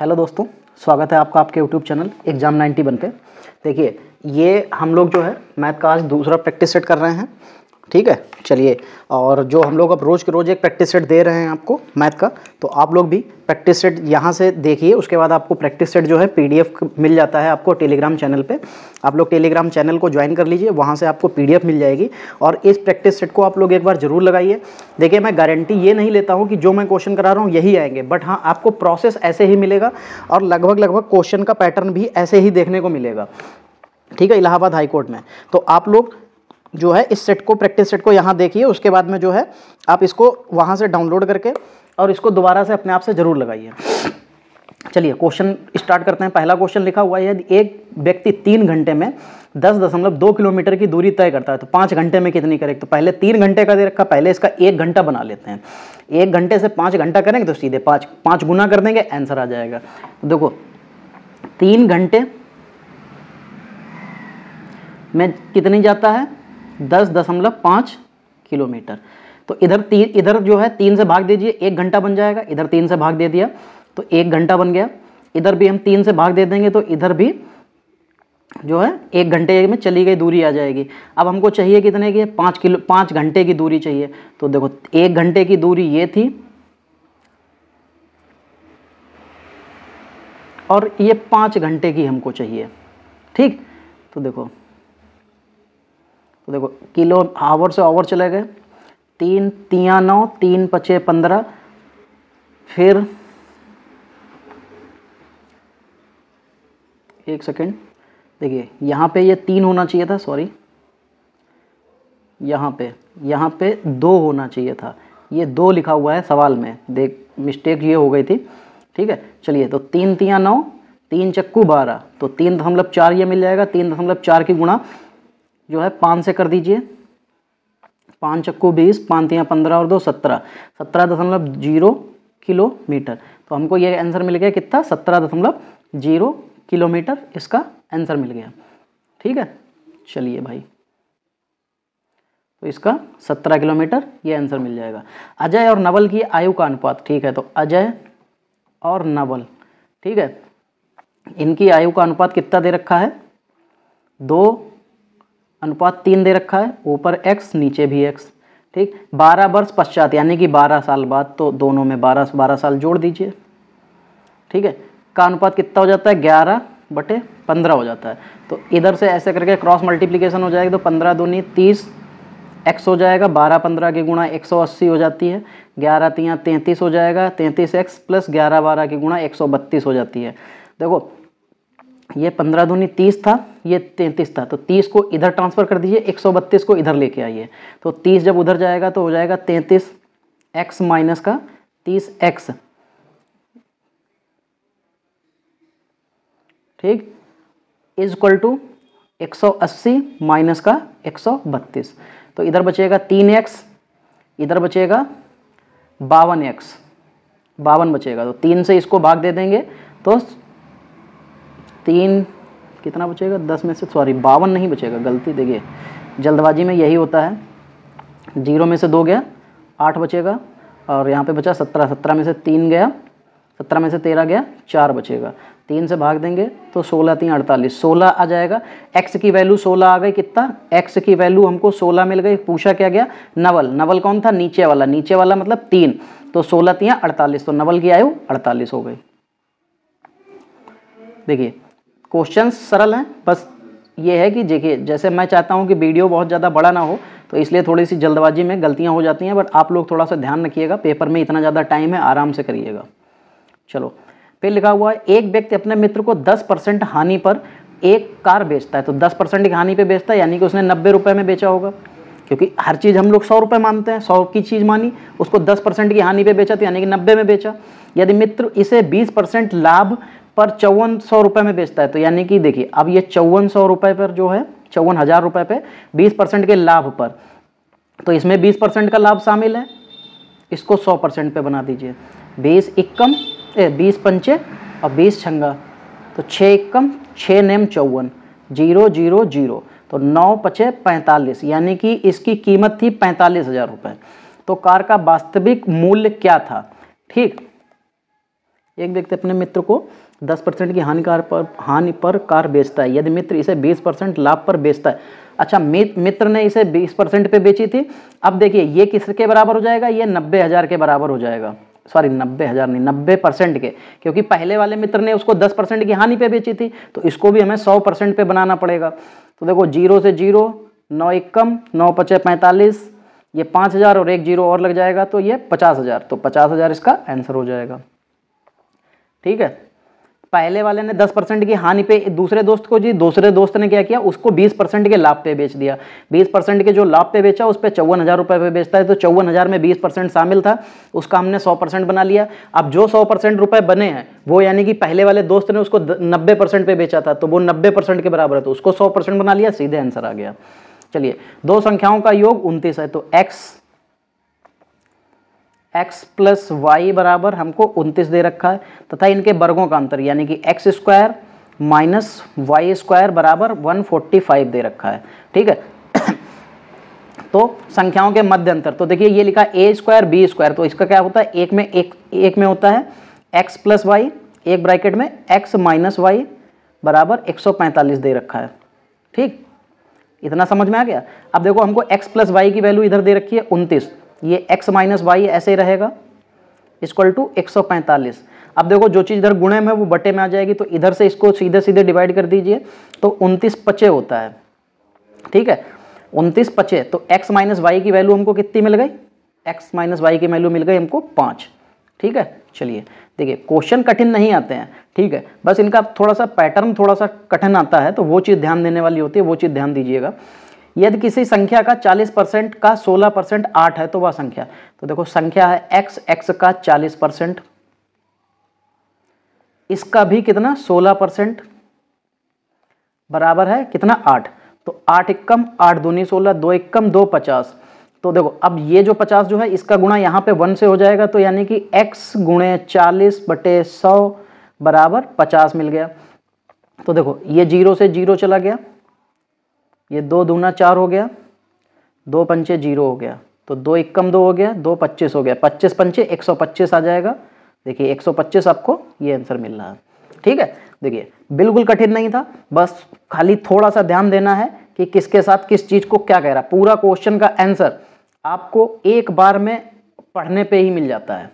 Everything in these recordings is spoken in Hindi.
हेलो दोस्तों स्वागत है आपका आपके यूट्यूब चैनल एग्ज़ाम वन पे देखिए ये हम लोग जो है मैथ का आज दूसरा प्रैक्टिस सेट कर रहे हैं ठीक है चलिए और जो हम लोग अब रोज़ के रोज़ एक प्रैक्टिस सेट दे रहे हैं आपको मैथ का तो आप लोग भी प्रैक्टिस सेट यहाँ से देखिए उसके बाद आपको प्रैक्टिस सेट जो है पीडीएफ मिल जाता है आपको टेलीग्राम चैनल पे आप लोग टेलीग्राम चैनल को ज्वाइन कर लीजिए वहाँ से आपको पीडीएफ मिल जाएगी और इस प्रैक्टिस सेट को आप लोग एक बार ज़रूर लगाइए देखिए मैं गारंटी ये नहीं लेता हूँ कि जो मैं क्वेश्चन करा रहा हूँ यही आएंगे बट हाँ आपको प्रोसेस ऐसे ही मिलेगा और लगभग लगभग क्वेश्चन का पैटर्न भी ऐसे ही देखने को मिलेगा ठीक है इलाहाबाद हाईकोर्ट में तो आप लोग जो है इस सेट को प्रैक्टिस सेट को यहाँ देखिए उसके बाद में जो है आप इसको वहाँ से डाउनलोड करके और इसको दोबारा से अपने आप से ज़रूर लगाइए चलिए क्वेश्चन स्टार्ट करते हैं पहला क्वेश्चन लिखा हुआ है यदि एक व्यक्ति तीन घंटे में दस दशमलव दो किलोमीटर की दूरी तय करता है तो पाँच घंटे में कितनी करेगा तो पहले तीन घंटे का दे रखा पहले इसका एक घंटा बना लेते हैं एक घंटे से पाँच घंटा करेंगे तो सीधे पाँच पाँच गुना कर देंगे आंसर आ जाएगा तो देखो तीन घंटे में कितनी जाता है दस दशमलव पाँच किलोमीटर तो इधर तीन इधर जो है तीन से भाग दीजिए एक घंटा बन जाएगा इधर तीन से भाग दे दिया तो एक घंटा बन गया इधर भी हम तीन से भाग दे देंगे तो इधर भी जो है एक घंटे में चली गई दूरी आ जाएगी अब हमको चाहिए कितने की पाँच किलो पाँच घंटे की दूरी चाहिए तो देखो एक घंटे की दूरी ये थी और ये पाँच घंटे की हमको चाहिए ठीक तो देखो तो देखो किलो आवर से आवर चले गए तीन तिया नौ तीन पचे पंद्रह फिर एक सेकेंड देखिए यहाँ पे ये तीन होना चाहिए था सॉरी यहाँ पे यहाँ पे दो होना चाहिए था ये दो लिखा हुआ है सवाल में देख मिस्टेक ये हो गई थी ठीक है चलिए तो तीन तिया नौ तीन चक्कू बारह तो तीन दशमलव चार ये मिल जाएगा तीन दशमलव चार की गुणा जो है पाँच से कर दीजिए पाँच चक्को बीस पाँच पंद्रह और दो सत्रह सत्रह दशमलव जीरो किलोमीटर तो हमको ये आंसर मिल गया कितना सत्रह दशमलव जीरो किलोमीटर इसका आंसर मिल गया ठीक है चलिए भाई तो इसका सत्रह किलोमीटर ये आंसर मिल जाएगा अजय और नवल की आयु का अनुपात ठीक है तो अजय और नवल ठीक है इनकी आयु का अनुपात कितना दे रखा है दो अनुपात तीन दे रखा है ऊपर एक्स नीचे भी एक्स ठीक बारह वर्ष पश्चात यानी कि बारह साल बाद तो दोनों में बारह बारह साल जोड़ दीजिए ठीक है का अनुपात कितना हो जाता है ग्यारह बटे पंद्रह हो जाता है तो इधर से ऐसे करके क्रॉस मल्टीप्लीकेशन हो जाएगा तो पंद्रह दूनी तीस एक्स हो जाएगा बारह पंद्रह के गुणा एक सौ अस्सी हो जाती है ग्यारह तियाँ तैंतीस हो जाएगा तैंतीस एक्स प्लस ग्यारह बारह के गुणा एक सौ बत्तीस हो जाती है देखो ये पंद्रह धोनी तीस था ये तैंतीस था तो तीस को इधर ट्रांसफ़र कर दीजिए एक सौ बत्तीस को इधर लेके आइए तो तीस जब उधर जाएगा तो हो जाएगा तैंतीस एक्स माइनस का तीस एक्स ठीक इज इक्वल टू एक सौ अस्सी माइनस का एक सौ बत्तीस तो इधर बचेगा तीन एक्स इधर बचेगा बावन एक्स बावन बचेगा तो तीन से इसको भाग दे देंगे तो तीन कितना बचेगा दस में से सॉरी बावन नहीं बचेगा गलती देखिए जल्दबाजी में यही होता है जीरो में से दो गया आठ बचेगा और यहाँ पे बचा सत्रह सत्रह में से तीन गया सत्रह में से तेरह गया चार बचेगा तीन से भाग देंगे तो सोलह तीन अड़तालीस सोलह आ जाएगा एक्स की वैल्यू सोलह आ गई कितना एक्स की वैल्यू हमको सोलह मिल गई पूछा क्या गया नवल नवल कौन था नीचे वाला नीचे वाला मतलब तीन तो सोलह तीन अड़तालीस तो नवल की आयु अड़तालीस हो गई देखिए क्वेश्चन सरल हैं बस ये है कि देखिए जैसे मैं चाहता हूँ कि वीडियो बहुत ज़्यादा बड़ा ना हो तो इसलिए थोड़ी सी जल्दबाजी में गलतियाँ हो जाती हैं बट आप लोग थोड़ा सा ध्यान रखिएगा पेपर में इतना ज़्यादा टाइम है आराम से करिएगा चलो फिर लिखा हुआ है एक व्यक्ति अपने मित्र को दस परसेंट हानि पर एक कार बेचता है तो दस परसेंट की हानि पर बेचता है यानी कि उसने नब्बे रुपये में बेचा होगा क्योंकि हर चीज़ हम लोग सौ रुपये मानते हैं सौ की चीज़ मानी उसको दस परसेंट की हानि पे बेचा तो यानी कि नब्बे में बेचा यदि मित्र इसे बीस परसेंट लाभ पर चौवन सौ रुपये में बेचता है तो यानी कि देखिए अब ये चौवन सौ रुपये पर जो है चौवन हज़ार रुपये पर बीस परसेंट के लाभ पर तो इसमें बीस परसेंट का लाभ शामिल है इसको सौ परसेंट पर बना दीजिए बीस इक्कम ए बीस पंचे और बीस छंगा तो छः इक्कम छः नेम चौवन जीरो जीरो जीरो तो नौ पचे पैंतालीस यानी कि इसकी कीमत थी पैंतालीस हज़ार रुपये तो कार का वास्तविक मूल्य क्या था ठीक एक व्यक्ति अपने मित्र को दस परसेंट की हानिकार पर हानि पर कार बेचता है यदि मित्र इसे बीस परसेंट लाभ पर बेचता है अच्छा मित्र ने इसे बीस परसेंट पर बेची थी अब देखिए ये किसके बराबर हो जाएगा ये नब्बे हज़ार के बराबर हो जाएगा सॉरी नब्बे हज़ार नहीं नब्बे परसेंट के क्योंकि पहले वाले मित्र ने उसको दस परसेंट की हानि पर बेची थी तो इसको भी हमें सौ परसेंट पे बनाना पड़ेगा तो देखो जीरो से जीरो नौ इक्कम नौ पचे पैंतालीस ये पाँच हज़ार और एक जीरो और लग जाएगा तो ये पचास हज़ार तो पचास हज़ार इसका आंसर हो जाएगा ठीक है पहले वाले ने 10 परसेंट की हानि पे दूसरे दोस्त को जी दूसरे दोस्त ने क्या किया उसको 20 परसेंट के लाभ पे बेच दिया 20 परसेंट के जो लाभ पे बेचा उस पर चौवन हज़ार रुपये पे बेचता है तो चौवन हज़ार में 20 परसेंट शामिल था उसका हमने 100 परसेंट बना लिया अब जो 100 परसेंट रुपये बने हैं वो यानी कि पहले वाले दोस्त ने उसको नब्बे परसेंट पे बेचा था तो वो नब्बे परसेंट के बराबर है तो उसको सौ परसेंट बना लिया सीधे आंसर आ गया चलिए दो संख्याओं का योग उनतीस है तो एक्स x प्लस वाई बराबर हमको 29 दे रखा है तथा इनके वर्गों का अंतर यानी कि x square minus y square बराबर वन फोर्टी फाइव दे रखा है ठीक है तो संख्याओं के मध्य अंतर तो देखिए ये लिखा ए स्क्वायर बी स्क्वायर तो इसका क्या होता है एक में एक एक में होता है एक्स प्लस वाई एक ब्रैकेट में एक्स माइनस वाई बराबर एक दे रखा है ठीक इतना समझ में आ गया अब देखो हमको x प्लस वाई की वैल्यू इधर दे रखी है उनतीस ये x माइनस वाई ऐसे ही रहेगा इसक्वल टू एक अब देखो जो चीज़ इधर गुणे में वो बटे में आ जाएगी तो इधर से इसको सीधे सीधे डिवाइड कर दीजिए तो उनतीस पचे होता है ठीक है उनतीस पचे तो x माइनस वाई की वैल्यू हमको कितनी मिल गई x माइनस वाई की वैल्यू मिल गई हमको पाँच ठीक है चलिए देखिए क्वेश्चन कठिन नहीं आते हैं ठीक है बस इनका थोड़ा सा पैटर्न थोड़ा सा कठिन आता है तो वो चीज़ ध्यान देने वाली होती है वो चीज़ ध्यान दीजिएगा यदि किसी संख्या का 40 परसेंट का 16 परसेंट आठ है तो वह संख्या तो देखो संख्या है x x का 40 परसेंट इसका भी कितना 16 परसेंट बराबर है कितना आठ तो आठ इक्कम आठ दूनी सोलह दो इक्कम दो पचास तो देखो अब ये जो पचास जो है इसका गुणा यहाँ पे वन से हो जाएगा तो यानी कि एक्स गुणे चालीस बटे सौ बराबर पचास मिल गया तो देखो ये जीरो से जीरो चला गया ये दो दूना चार हो गया दो पंचे जीरो हो गया तो दो इक्कम दो हो गया दो पच्चीस हो गया पच्चीस पंचे एक सौ पच्चीस आ जाएगा देखिए एक सौ पच्चीस आपको ये आंसर मिल रहा है ठीक है देखिए बिल्कुल कठिन नहीं था बस खाली थोड़ा सा ध्यान देना है कि किसके साथ किस चीज़ को क्या कह रहा पूरा क्वेश्चन का आंसर आपको एक बार में पढ़ने पे ही मिल जाता है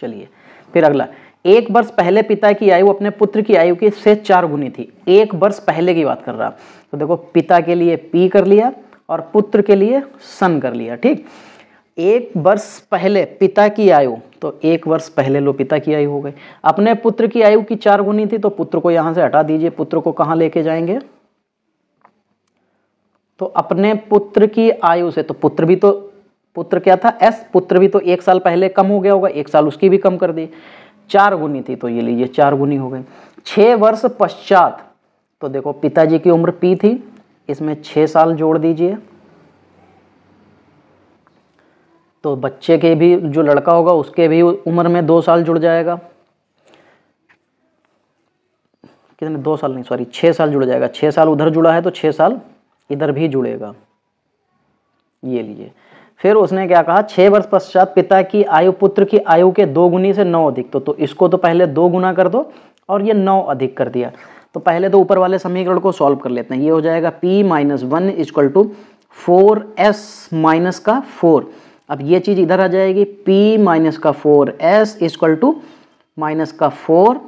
चलिए फिर अगला एक वर्ष पहले पिता की आयु अपने पुत्र की आयु की से चार गुनी थी एक वर्ष पहले की बात कर रहा तो देखो पिता के लिए पी कर लिया और पुत्र के लिए सन कर लिया ठीक एक वर्ष पहले पिता की आयु तो एक वर्ष पहले लो पिता की आयु हो गई अपने पुत्र की आयु की चार गुनी थी तो पुत्र को यहां से हटा दीजिए पुत्र को कहां लेके जाएंगे तो अपने पुत्र की आयु से तो पुत्र भी तो पुत्र क्या था एस पुत्र भी तो एक साल पहले कम हो गया होगा एक साल उसकी भी कम कर दी चार गुनी थी तो ये लीजिए चार गुनी हो गई छः वर्ष पश्चात तो देखो पिताजी की उम्र पी थी इसमें छः साल जोड़ दीजिए तो बच्चे के भी जो लड़का होगा उसके भी उम्र में दो साल जुड़ जाएगा कितने दो साल नहीं सॉरी छः साल जुड़ जाएगा छः साल उधर जुड़ा है तो छः साल इधर भी जुड़ेगा ये लीजिए फिर उसने क्या कहा छः वर्ष पश्चात पिता की आयु पुत्र की आयु के दो गुनी से नौ अधिक तो, तो इसको तो पहले दो गुना कर दो और ये नौ अधिक कर दिया तो पहले तो ऊपर वाले समीकरण को सॉल्व कर लेते हैं ये हो जाएगा p minus one is equal to four s minus का फोर अब ये चीज़ इधर आ जाएगी p माइनस का four s is equal to minus का फोर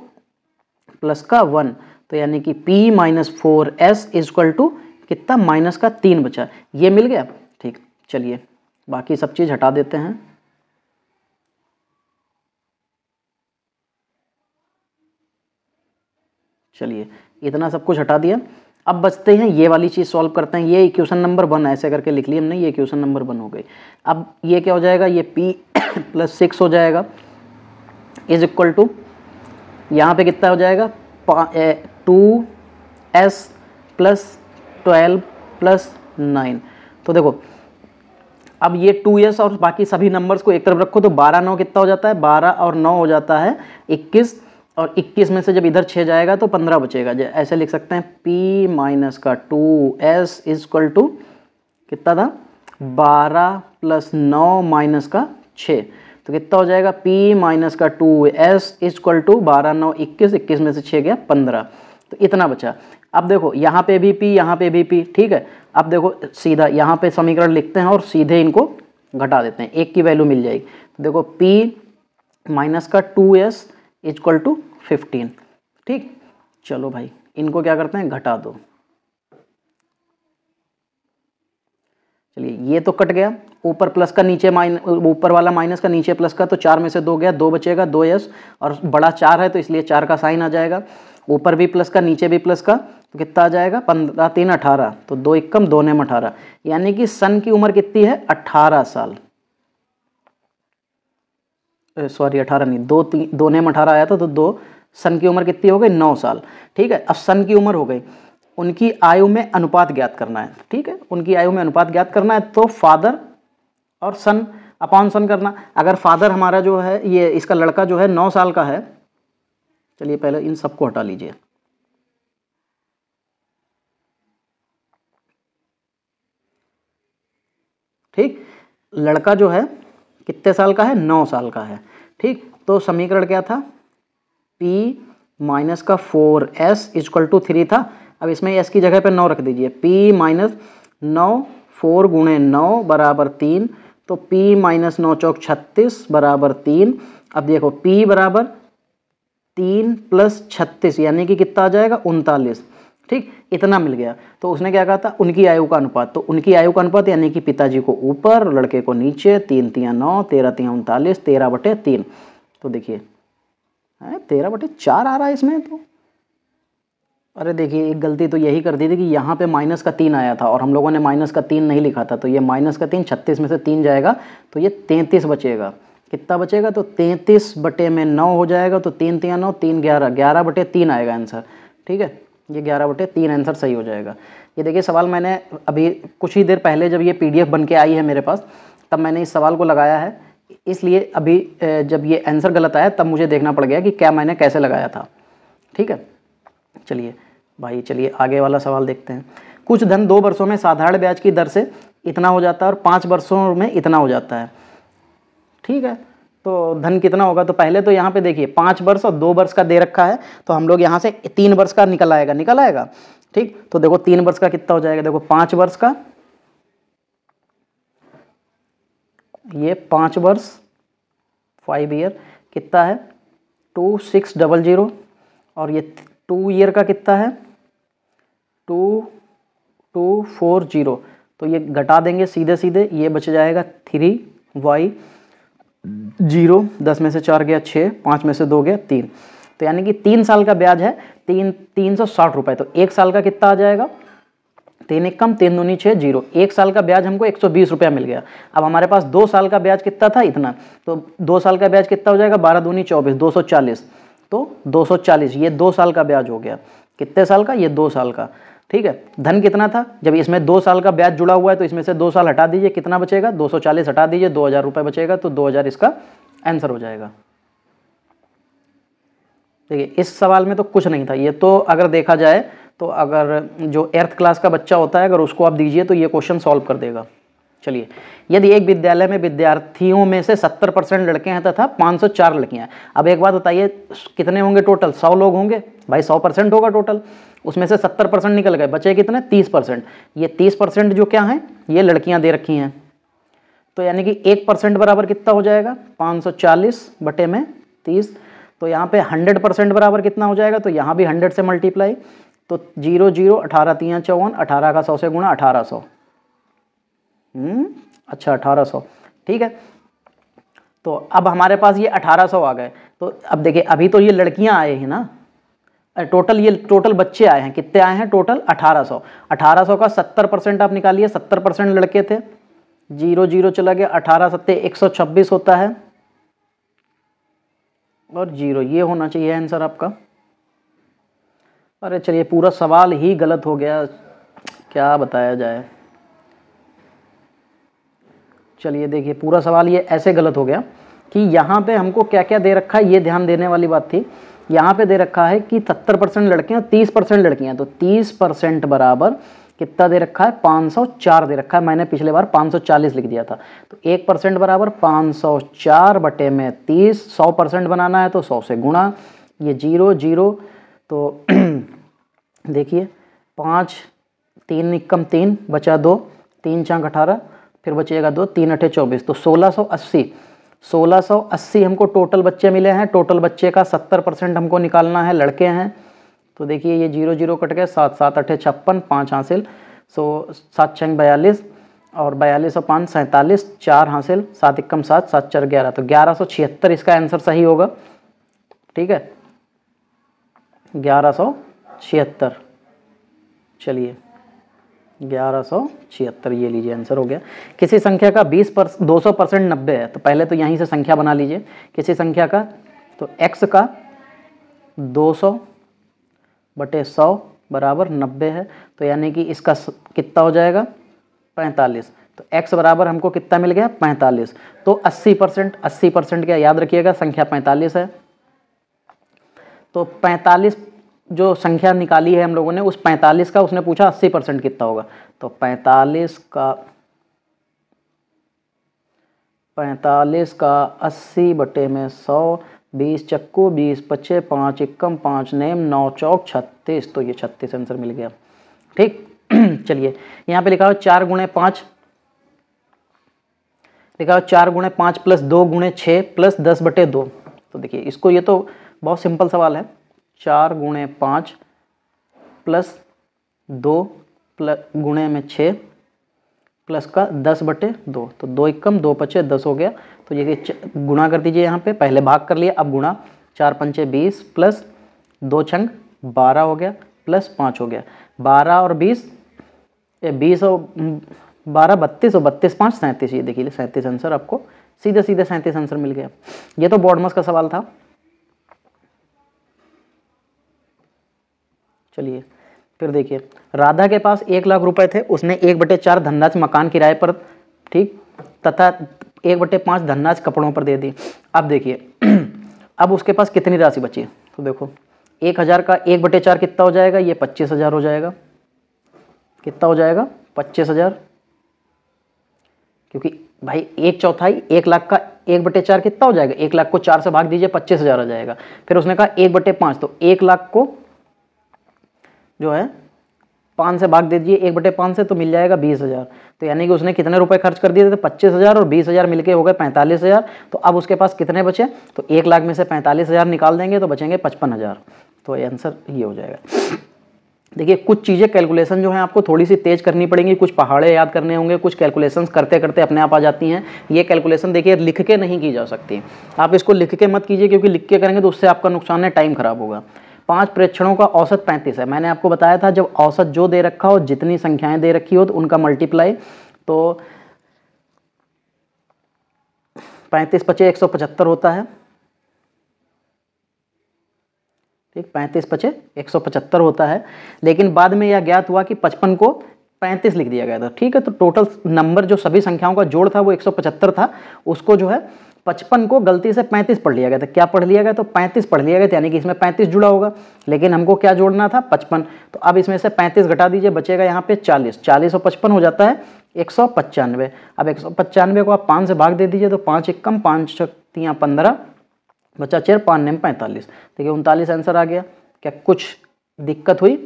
प्लस का वन तो यानी कि p minus four s is equal to कितना माइनस का तीन बचा ये मिल गया ठीक चलिए बाकी सब चीज़ हटा देते हैं चलिए इतना सब कुछ हटा दिया अब बचते हैं ये वाली चीज़ सॉल्व करते हैं ये इक्वेशन नंबर वन ऐसे करके लिख लिया हमने ये इक्वेशन नंबर वन हो गई अब ये क्या हो जाएगा ये पी प्लस सिक्स हो जाएगा इज इक्वल टू यहाँ पे कितना हो जाएगा two s plus twelve plus nine तो देखो अब ये टू एस और बाकी सभी नंबर्स को एक तरफ रखो तो बारह नौ कितना हो जाता है बारह और नौ हो जाता है इक्कीस और 21 में से जब इधर 6 जाएगा तो 15 बचेगा ऐसे लिख सकते हैं p माइनस का 2s इज इक्वल टू कितना था 12 प्लस नौ माइनस का 6 तो कितना हो जाएगा p माइनस का 2s इज इक्वल टू बारह नौ इक्कीस इक्कीस में से छः गया पंद्रह तो इतना बचा अब देखो यहाँ पे भी पी यहाँ पे भी पी ठीक है अब देखो सीधा यहाँ पे समीकरण लिखते हैं और सीधे इनको घटा देते हैं एक की वैल्यू मिल जाएगी तो देखो पी माइनस का two s is equal to fifteen ठीक चलो भाई इनको क्या करते हैं घटा दो चलिए ये तो कट गया ऊपर प्लस का नीचे माइन ऊपर वाला माइनस का नीचे प्लस का तो चार में से दो गया दो बचेगा दो एस और बड़ा चार है तो इसलिए चार का साइन आ जाएगा ऊपर भी प्लस का नीचे भी प्लस का तो कितना आ जाएगा पंद्रह तीन अठारह तो दो इक्कम दो में अठारह यानी कि सन की उम्र कितनी है अठारह साल सॉरी अठारह नहीं दो तीन दोने में अठारह आया था तो दो सन की उम्र कितनी हो गई नौ साल ठीक है अब सन की उम्र हो गई उनकी आयु में अनुपात ज्ञात करना है ठीक है उनकी आयु में अनुपात ज्ञात करना है तो फादर और सन अपॉन सन करना अगर फादर हमारा जो है ये इसका लड़का जो है नौ साल का है चलिए पहले इन सबको हटा लीजिए ठीक लड़का जो है कितने साल का है नौ साल का है ठीक तो समीकरण क्या था पी माइनस का four s is equal to three था अब इसमें एस की जगह पर नौ रख दीजिए पी माइनस नौ फोर गुणे नौ बराबर तीन तो P माइनस नौ चौक छत्तीस बराबर तीन अब देखो P बराबर तीन प्लस छत्तीस यानी कि कितना आ जाएगा उनतालीस ठीक इतना मिल गया तो उसने क्या कहा था उनकी आयु का अनुपात तो उनकी आयु का अनुपात यानी कि पिताजी को ऊपर लड़के को नीचे तीन तिया नौ तेरह तिया उनतालीस तेरह बटे तीन तो देखिए तेरह बटे चार आ रहा है इसमें तो अरे देखिए एक गलती तो यही कर दी थी कि यहाँ पे माइनस का तीन आया था और हम लोगों ने माइनस का तीन नहीं लिखा था तो ये माइनस का तीन छत्तीस में से तीन जाएगा तो ये तैंतीस बचेगा कितना बचेगा तो तैंतीस बटे में नौ हो जाएगा तो तीन तिया नौ तीन ग्यारह ग्यारह बटे तीन आएगा आंसर ठीक है ये ग्यारह बटे तीन आंसर सही हो जाएगा ये देखिए सवाल मैंने अभी कुछ ही देर पहले जब ये पीडीएफ बन के आई है मेरे पास तब मैंने इस सवाल को लगाया है इसलिए अभी जब ये आंसर गलत आया तब मुझे देखना पड़ गया कि क्या मैंने कैसे लगाया था ठीक है चलिए भाई चलिए आगे वाला सवाल देखते हैं कुछ धन दो वर्षों में साधारण ब्याज की दर से इतना हो जाता है और पाँच वर्षों में इतना हो जाता है ठीक है तो धन कितना होगा तो पहले तो यहाँ पे देखिए पाँच वर्ष और दो वर्ष का दे रखा है तो हम लोग यहाँ से तीन वर्ष का निकल आएगा निकल आएगा ठीक तो देखो तीन वर्ष का कितना हो जाएगा देखो पाँच वर्ष का ये पाँच वर्ष फाइव ईयर कितना है टू सिक्स डबल ज़ीरो और ये टू ईयर का कितना है टू टू फोर ज़ीरो तो ये घटा देंगे सीधे सीधे ये बच जाएगा थ्री वाई जीरो दस में से चार गया छः पाँच में से दो गया तीन तो यानी कि तीन साल का ब्याज है तीन तीन सौ साठ रुपये तो एक साल का कितना आ जाएगा तीन एक कम तीन दूनी छः जीरो एक साल का ब्याज हमको एक सौ बीस रुपया मिल गया अब हमारे पास दो साल का ब्याज कितना था इतना तो दो साल का ब्याज कितना हो जाएगा बारह दूनी चौबीस दो सौ चालीस तो दो सौ चालीस ये दो साल का ब्याज हो गया कितने साल का ये दो साल का ठीक है धन कितना था जब इसमें दो साल का ब्याज जुड़ा हुआ है तो इसमें से दो साल हटा दीजिए कितना बचेगा 240 हटा दीजिए दो हज़ार रुपये बचेगा तो 2000 इसका आंसर हो जाएगा देखिए इस सवाल में तो कुछ नहीं था ये तो अगर देखा जाए तो अगर जो एर्थ क्लास का बच्चा होता है अगर उसको आप दीजिए तो ये क्वेश्चन सॉल्व कर देगा चलिए यदि एक विद्यालय में विद्यार्थियों में से 70 परसेंट लड़के हैं तथा 504 लड़कियां हैं अब एक बात बताइए कितने होंगे टोटल 100 लोग होंगे भाई 100 परसेंट होगा टोटल उसमें से सत्तर परसेंट निकल गए बचे कितने तीस परसेंट ये तीस परसेंट जो क्या है ये लड़कियां दे रखी हैं तो यानी कि एक परसेंट बराबर कितना हो जाएगा पाँच सौ चालीस बटे में तीस तो यहाँ पे हंड्रेड परसेंट बराबर कितना हो जाएगा तो यहाँ भी हंड्रेड से मल्टीप्लाई तो जीरो जीरो अठारह तीन चौवन अठारह का सौ से गुणा अठारह सौ हम्म, अच्छा अठारह सौ ठीक है तो अब हमारे पास ये अठारह सौ आ गए तो अब देखिए अभी तो ये लड़कियाँ आए हैं ना टोटल ये टोटल बच्चे आए हैं कितने आए हैं टोटल 1800 1800 का 70 परसेंट आप निकालिए 70 परसेंट लड़के थे जीरो जीरो चला गया अठारह सत्ते एक होता है और जीरो ये होना चाहिए आंसर आपका अरे चलिए पूरा सवाल ही गलत हो गया क्या बताया जाए चलिए देखिए पूरा सवाल ये ऐसे गलत हो गया कि यहाँ पे हमको क्या क्या दे रखा है ये ध्यान देने वाली बात थी यहाँ पे दे रखा है कि सत्तर परसेंट लड़कियाँ तीस परसेंट लड़कियाँ तो तीस परसेंट बराबर कितना दे रखा है 504 दे रखा है मैंने पिछले बार 540 लिख दिया था तो एक परसेंट बराबर 504 बटे में 30 100 परसेंट बनाना है तो 100 से गुणा ये जीरो जीरो तो देखिए पाँच तीन इक्कम तीन बचा दो तीन चाँक अठारह फिर बचेगा दो तीन अठे चौबीस तो सोलह सौ अस्सी 1680 हमको टोटल बच्चे मिले हैं टोटल बच्चे का 70 परसेंट हमको निकालना है लड़के हैं तो देखिए ये जीरो जीरो कट गए सात सात अठे छप्पन पाँच हासिल सो सात छंग बयालीस और बयालीस सौ पाँच सैंतालीस चार हासिल सात इक्कम सात सात चार ग्यारह तो ग्यारह सौ छिहत्तर इसका आंसर सही होगा ठीक है ग्यारह सौ छिहत्तर चलिए ग्यारह ये लीजिए आंसर हो गया किसी संख्या का 20 पर दो सौ परसेंट नब्बे है तो पहले तो यहीं से संख्या बना लीजिए किसी संख्या का तो x का 200 बटे सौ बराबर नब्बे है तो यानी कि इसका कितना हो जाएगा 45 तो x बराबर हमको कितना मिल गया 45 तो 80 परसेंट अस्सी परसेंट क्या याद रखिएगा संख्या 45 है तो 45 जो संख्या निकाली है हम लोगों ने उस पैंतालीस का उसने पूछा अस्सी परसेंट कितना होगा तो पैंतालीस का 45 का अस्सी बटे में सौ बीस चक्को बीस पच्चे पाँच इक्कम पाँच नेम नौ चौक छत्तीस तो ये छत्तीस आंसर मिल गया ठीक चलिए यहाँ पे लिखा हो चार गुणे पाँच लिखा हो चार गुणे पाँच प्लस दो गुणे छः प्लस दस बटे दो तो देखिए इसको ये तो बहुत सिंपल सवाल है चार गुणे पाँच प्लस दो प्लस गुणे में छः प्लस का दस बटे दो तो दो इक्कम दो पचे दस हो गया तो ये गुणा कर दीजिए यहाँ पे पहले भाग कर लिया अब गुणा चार पंचे बीस प्लस दो छंग बारह हो गया प्लस पाँच हो गया बारह और बीस ये बीस और बारह बत्तीस और बत्तीस पाँच सैंतीस ये देखिए सैंतीस आंसर आपको सीधे सीधे सैंतीस आंसर मिल गया ये तो बॉडमस का सवाल था चलिए फिर देखिए राधा के पास एक लाख रुपए थे उसने एक बटे चार धनराज मकान किराए पर ठीक तथा एक बटे पाँच धनराज कपड़ों पर दे दी अब देखिए अब उसके पास कितनी राशि बची तो देखो एक हज़ार का एक बटे चार कितना हो जाएगा ये पच्चीस हज़ार हो जाएगा कितना हो जाएगा पच्चीस हज़ार क्योंकि भाई एक चौथाई एक लाख का एक बटे चार कितना हो जाएगा एक लाख को चार से भाग दीजिए पच्चीस हज़ार हो जाएगा फिर उसने कहा एक बटे पाँच तो एक लाख को जो है पाँच से भाग दे दीजिए एक बटे पाँच से तो मिल जाएगा बीस हज़ार तो यानी कि उसने कितने रुपए खर्च कर दिए थे तो पच्चीस हज़ार और बीस हज़ार मिलकर हो गए पैंतालीस हज़ार तो अब उसके पास कितने बचे तो एक लाख में से पैंतालीस हज़ार निकाल देंगे तो बचेंगे पचपन हज़ार तो ये आंसर ये हो जाएगा देखिए कुछ चीज़ें कैलकुलेशन जो है आपको थोड़ी सी तेज़ करनी पड़ेंगी कुछ पहाड़े याद करने होंगे कुछ कैलकुलेशन करते करते अपने आप आ जाती हैं ये कैलकुलेशन देखिए लिख के नहीं की जा सकती आप इसको लिख के मत कीजिए क्योंकि लिख के करेंगे तो उससे आपका नुकसान है टाइम खराब होगा पांच प्रेक्षणों का औसत 35 है मैंने आपको बताया था जब औसत जो दे रखा हो जितनी संख्याएं दे रखी हो तो उनका मल्टीप्लाई तो पैंतीस पचे एक सौ पचहत्तर होता है ठीक पैंतीस पचे एक सौ पचहत्तर होता है लेकिन बाद में यह ज्ञात हुआ कि पचपन को पैंतीस लिख दिया गया था ठीक है तो टोटल नंबर जो सभी संख्याओं का जोड़ था वो एक सौ पचहत्तर था उसको जो है पचपन को गलती से पैंतीस पढ़ लिया गया था क्या पढ़ लिया गया तो पैंतीस पढ़ लिया गया था यानी कि इसमें पैंतीस जुड़ा होगा लेकिन हमको क्या जोड़ना था पचपन तो अब इसमें से पैंतीस घटा दीजिए बचेगा यहाँ पे चालीस चालीस और पचपन हो जाता है एक सौ पचानवे अब एक सौ पचानवे को आप पाँच से भाग दे दीजिए तो पाँच एक कम पाँच छत्तियाँ पंद्रह बच्चा चेर पाँच नेम पैंतालीस देखिए उनतालीस आंसर आ गया क्या कुछ दिक्कत हुई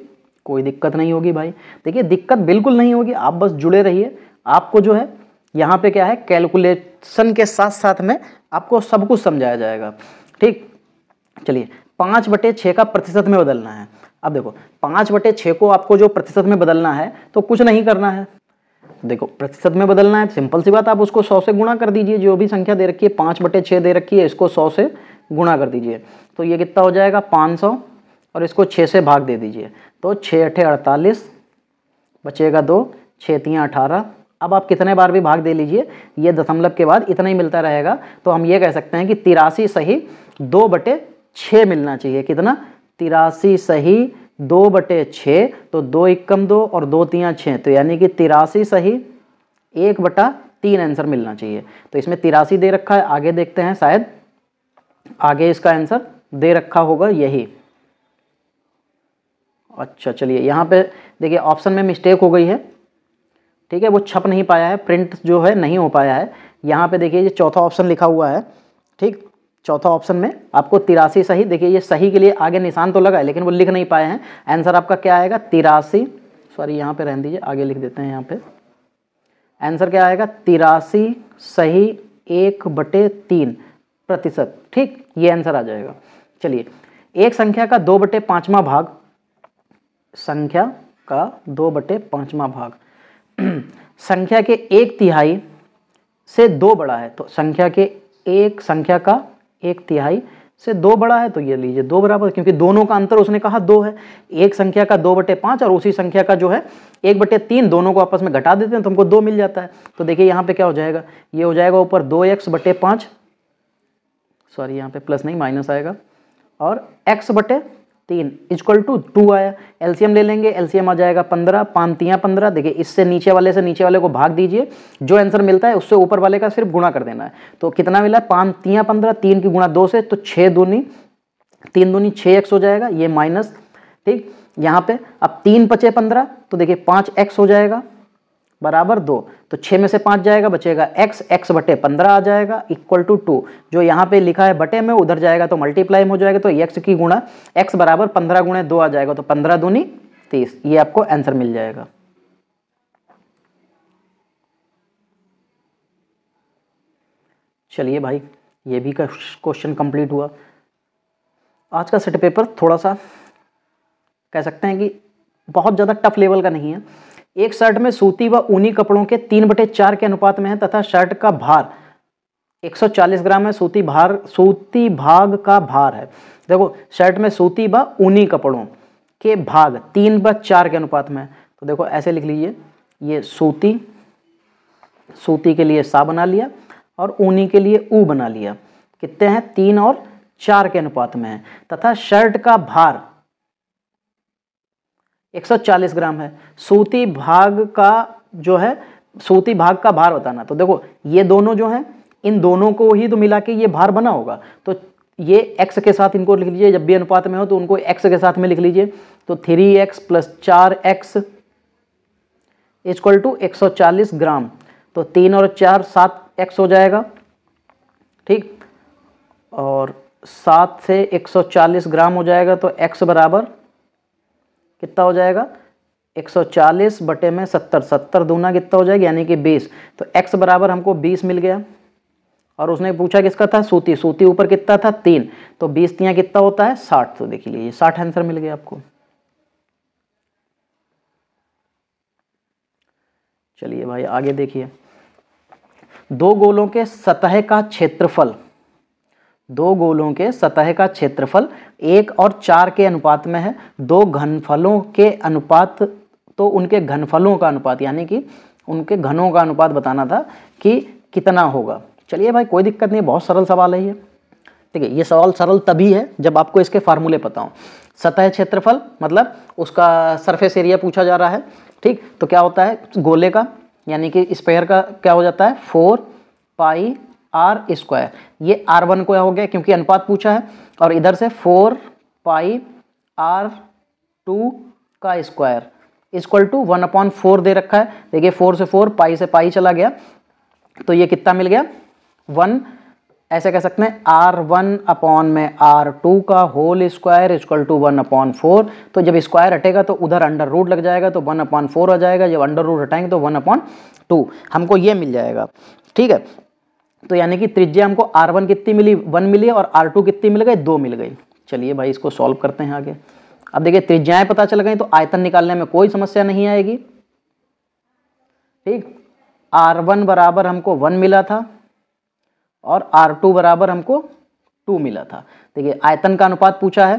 कोई दिक्कत नहीं होगी भाई देखिए दिक्कत बिल्कुल नहीं होगी आप बस जुड़े रहिए आपको जो है यहाँ पे क्या है कैलकुलेशन के साथ साथ में आपको सब कुछ समझाया जाएगा ठीक चलिए पाँच बटे छः का प्रतिशत में बदलना है अब देखो पाँच बटे छः को आपको जो प्रतिशत में बदलना है तो कुछ नहीं करना है देखो प्रतिशत में बदलना है सिंपल सी बात आप उसको सौ से गुणा कर दीजिए जो भी संख्या दे रखी है पाँच बटे छः दे रखी है इसको सौ से गुणा कर दीजिए तो ये कितना हो जाएगा पाँच सौ और इसको छः से भाग दे दीजिए तो छः अठे अड़तालीस बचेगा दो छः तियाँ अठारह अब आप कितने बार भी भाग दे लीजिए ये दशमलव के बाद इतना ही मिलता रहेगा तो हम ये कह सकते हैं कि तिरासी सही दो बटे छः मिलना चाहिए कितना तिरासी सही दो बटे छः तो दो इक्कम दो और दो तियाँ छः तो यानी कि तिरासी सही एक बटा तीन आंसर मिलना चाहिए तो इसमें तिरासी दे रखा है आगे देखते हैं शायद आगे इसका आंसर दे रखा होगा यही अच्छा चलिए यहाँ पे देखिए ऑप्शन में मिस्टेक हो गई है ठीक है वो छप नहीं पाया है प्रिंट जो है नहीं हो पाया है यहाँ पे देखिए ये चौथा ऑप्शन लिखा हुआ है ठीक चौथा ऑप्शन में आपको तिरासी सही देखिए ये सही के लिए आगे निशान तो लगा है लेकिन वो लिख नहीं पाए हैं आंसर आपका क्या आएगा तिरासी सॉरी यहाँ पे रहने दीजिए आगे लिख देते हैं यहाँ पे आंसर क्या आएगा तिरासी सही एक बटे तीन प्रतिशत ठीक ये आंसर आ जाएगा चलिए एक संख्या का दो बटे पाँचवा भाग संख्या का दो बटे पाँचवा भाग संख्या के एक तिहाई से दो बड़ा है तो संख्या के एक संख्या का एक तिहाई से दो बड़ा है तो ये लीजिए दो बराबर क्योंकि दोनों का अंतर उसने कहा दो है एक संख्या का दो बटे पाँच और उसी संख्या का जो है एक बटे तीन दोनों को आपस में घटा देते हैं तो हमको दो मिल जाता है तो देखिए यहाँ पे क्या हो जाएगा ये हो जाएगा ऊपर दो एक्स बटे पाँच सॉरी यहाँ पे प्लस नहीं माइनस आएगा और एक्स बटे तीन इजक्ल टू टू आया एलसीएम ले लेंगे एलसीएम आ जाएगा पंद्रह पांतियाँ पंद्रह देखिए इससे नीचे वाले से नीचे वाले को भाग दीजिए जो आंसर मिलता है उससे ऊपर वाले का सिर्फ गुणा कर देना है तो कितना मिला पांतियाँ पंद्रह तीन की गुणा दो से तो छः दूनी तीन दूनी छः एक्स हो जाएगा ये माइनस ठीक यहाँ पे अब तीन पचे पंद्रह तो देखिए पाँच एक्स हो जाएगा बराबर दो तो छः में से पाँच जाएगा बचेगा x x बटे पंद्रह आ जाएगा इक्वल टू टू जो यहाँ पे लिखा है बटे में उधर जाएगा तो मल्टीप्लाई हो जाएगा तो x की गुणा x बराबर पंद्रह गुणे दो आ जाएगा तो पंद्रह दूनी तीस ये आपको आंसर मिल जाएगा चलिए भाई ये भी क्वेश्चन कंप्लीट हुआ आज का सेट पेपर थोड़ा सा कह सकते हैं कि बहुत ज़्यादा टफ लेवल का नहीं है एक शर्ट में सूती व ऊनी कपड़ों के तीन बटे चार के अनुपात में है तथा शर्ट का भार 140 ग्राम है सूती भार सूती भाग का भार है देखो शर्ट में सूती व ऊनी कपड़ों के भाग तीन व चार के अनुपात में है तो देखो ऐसे लिख लीजिए ये सूती सूती के लिए सा बना लिया और ऊनी के लिए ऊ बना लिया कितने हैं तीन और चार के अनुपात में है तथा शर्ट का भार 140 ग्राम है सूती भाग का जो है सूती भाग का भार बताना तो देखो ये दोनों जो हैं इन दोनों को ही तो मिला के ये भार बना होगा तो ये x के साथ इनको लिख लीजिए जब भी अनुपात में हो तो उनको x के साथ में लिख लीजिए तो 3x एक्स प्लस चार एक्स इजक्वल टू एक ग्राम तो तीन और चार सात एक्स हो जाएगा ठीक और सात से 140 ग्राम हो जाएगा तो x बराबर कितना हो जाएगा 140 बटे में 70 70 दूना कितना हो जाएगा यानी कि 20 तो x बराबर हमको 20 मिल गया और उसने पूछा किसका था सूती सूती ऊपर कितना था तीन तो बीस तिया कितना होता है साठ तो देख लीजिए साठ आंसर मिल गया आपको चलिए भाई आगे देखिए दो गोलों के सतह का क्षेत्रफल दो गोलों के सतह का क्षेत्रफल एक और चार के अनुपात में है दो घनफलों के अनुपात तो उनके घनफलों का अनुपात यानी कि उनके घनों का अनुपात बताना था कि कितना होगा चलिए भाई कोई दिक्कत नहीं बहुत सरल सवाल है ये ठीक है ये सवाल सरल तभी है जब आपको इसके फार्मूले पता हो सतह क्षेत्रफल मतलब उसका सरफेस एरिया पूछा जा रहा है ठीक तो क्या होता है गोले का यानी कि स्पेयर का क्या हो जाता है फोर पाई आर स्क्वायर ये आर वन को हो गया क्योंकि अनुपात पूछा है और इधर से फोर पाई आर टू का square equal to one upon four दे रखा है देखिए फोर से फोर पाई से पाई चला गया तो ये कितना मिल गया वन ऐसे कह सकते हैं आर वन अपॉन में आर टू का whole square equal to one upon four तो जब स्क्वायर हटेगा तो उधर अंडर रूट लग जाएगा तो वन अपॉन फोर आ जाएगा जब अंडर रूट हटाएंगे तो वन अपॉन टू हमको ये मिल जाएगा ठीक है तो यानी कि त्रिज्या हमको आर वन कितनी मिली वन मिली और आर टू कितनी मिल गई दो मिल गई चलिए भाई इसको सॉल्व करते हैं आगे अब देखिए त्रिज्याएं पता चल गई तो आयतन निकालने में कोई समस्या नहीं आएगी ठीक आर वन बराबर हमको वन मिला था और आर टू बराबर हमको टू मिला था देखिए आयतन का अनुपात पूछा है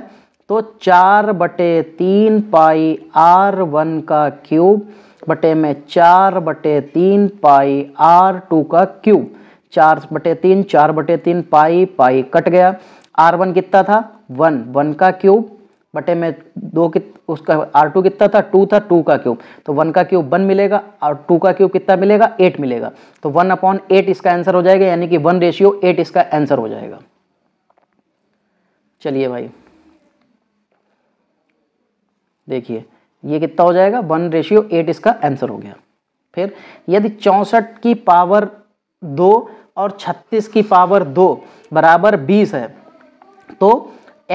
तो चार बटे तीन पाई आर वन का क्यूब बटे में चार बटे तीन पाई आर टू का क्यूब चार बटे तीन चार बटे तीन पाई पाई कट गया आर वन कितना था वन वन का क्यूब बटे में दो कित उसका आर टू कितना था टू था टू का क्यूब तो वन का क्यूब वन मिलेगा और टू का क्यूब कितना मिलेगा एट मिलेगा तो वन अपॉन एट इसका आंसर हो जाएगा यानी कि वन रेशियो एट इसका आंसर हो जाएगा चलिए भाई देखिए ये कितना हो जाएगा वन रेशियो एट इसका आंसर हो गया फिर यदि चौंसठ की पावर दो और 36 की पावर दो बराबर 20 है तो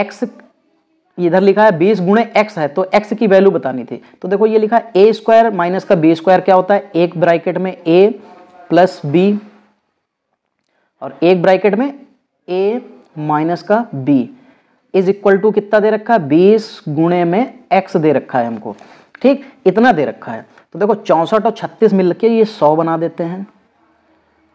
x इधर लिखा है 20 गुणे एक्स है तो x की वैल्यू बतानी थी तो देखो ये लिखा है ए स्क्वायर माइनस का बी स्क्वायर क्या होता है एक ब्राइकेट में a प्लस बी और एक ब्राइकेट में a माइनस का b इज इक्वल टू कितना दे रखा है बीस गुणे में एक्स दे रखा है हमको ठीक इतना दे रखा है तो देखो चौंसठ और छत्तीस मिल के ये सौ बना देते हैं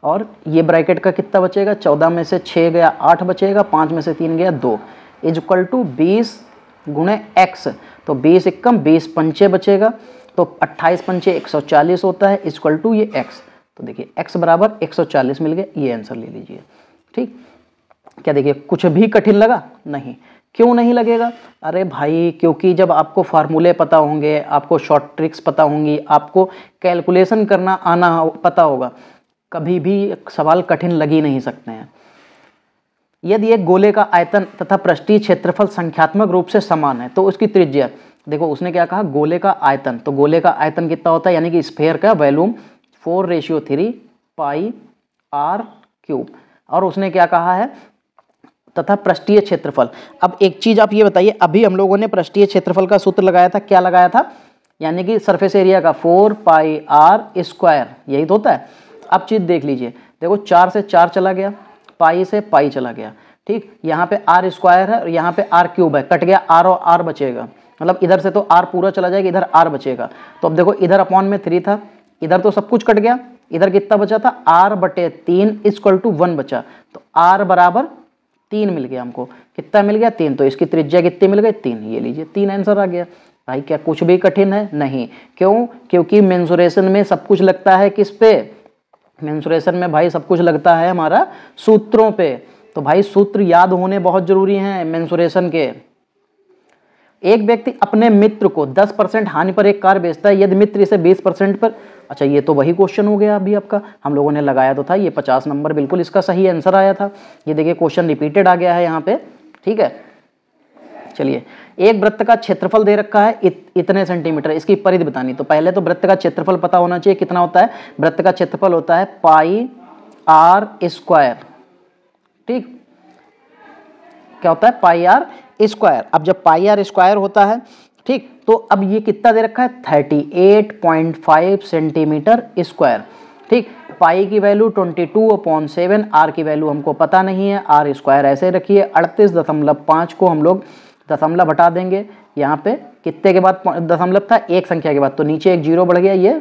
और ये ब्रैकेट का कितना बचेगा चौदह में से छः गया आठ बचेगा पाँच में से तीन गया दो इज इक्वल टू बीस गुणे एक्स तो बीस इक्कम बीस पंचे बचेगा तो अट्ठाईस पंचे एक सौ चालीस होता है इक्वल टू ये एक्स तो देखिए एक्स बराबर एक सौ चालीस मिल गया ये आंसर ले लीजिए ठीक क्या देखिए कुछ भी कठिन लगा नहीं क्यों नहीं लगेगा अरे भाई क्योंकि जब आपको फार्मूले पता होंगे आपको शॉर्ट ट्रिक्स पता होंगी आपको कैलकुलेशन करना आना पता होगा कभी भी सवाल कठिन लग ही नहीं सकते हैं यदि एक गोले का आयतन तथा पृष्ठीय क्षेत्रफल संख्यात्मक रूप से समान है तो उसकी त्रिज्या देखो उसने क्या कहा गोले का आयतन तो गोले का आयतन कितना होता है यानी कि स्फेयर का volume four ratio three pi r cube और उसने क्या कहा है तथा पृष्ठीय क्षेत्रफल अब एक चीज़ आप ये बताइए अभी हम लोगों ने पृष्ठीय क्षेत्रफल का सूत्र लगाया था क्या लगाया था यानी कि सरफेस एरिया का फोर पाई आर स्क्वायर यही तो होता है अब चीज़ देख लीजिए देखो चार से चार चला गया पाई से पाई चला गया ठीक यहाँ पे आर स्क्वायर है और यहाँ पे आर क्यूब है कट गया आर और आर बचेगा मतलब इधर से तो आर पूरा चला जाएगा इधर आर बचेगा तो अब देखो इधर अपॉन में थ्री था इधर तो सब कुछ कट गया इधर कितना बचा था आर बटे तीन इजक्वल टू वन बचा तो आर बराबर तीन मिल गया हमको कितना मिल गया तीन तो इसकी त्रिज्या कितनी मिल गई तीन ये लीजिए तीन आंसर आ गया भाई क्या कुछ भी कठिन है नहीं क्यों क्योंकि मेन्सुरेशन में सब कुछ लगता है किस पे मेंसुरेशन में भाई सब कुछ लगता है हमारा सूत्रों पे तो भाई सूत्र याद होने बहुत ज़रूरी हैं मेंसुरेशन के एक व्यक्ति अपने मित्र को 10 परसेंट हानि पर एक कार बेचता है यदि मित्र इसे 20 परसेंट पर अच्छा ये तो वही क्वेश्चन हो गया अभी आपका हम लोगों ने लगाया तो था ये 50 नंबर बिल्कुल इसका सही आंसर आया था ये देखिए क्वेश्चन रिपीटेड आ गया है यहाँ पे ठीक है चलिए एक वृत्त का क्षेत्रफल दे रखा है इत, इतने सेंटीमीटर इसकी परिधि बतानी तो पहले तो वृत्त का क्षेत्रफल पता होना चाहिए कितना होता है वृत्त का क्षेत्रफल होता है पाई आर स्क्वायर ठीक क्या होता है पाई आर स्क्वायर अब जब पाई आर स्क्वायर होता है ठीक तो अब ये कितना दे रखा है thirty eight point five centimetre square ठीक पाई की value twenty two upon seven r की वैल्यू हमको पता नहीं है आर स्क्वायर ऐसे रखिए पांच को हम लोग दशमलव हटा देंगे यहाँ पे कितने के बाद दशमलव था एक संख्या के बाद तो नीचे एक जीरो बढ़ गया ये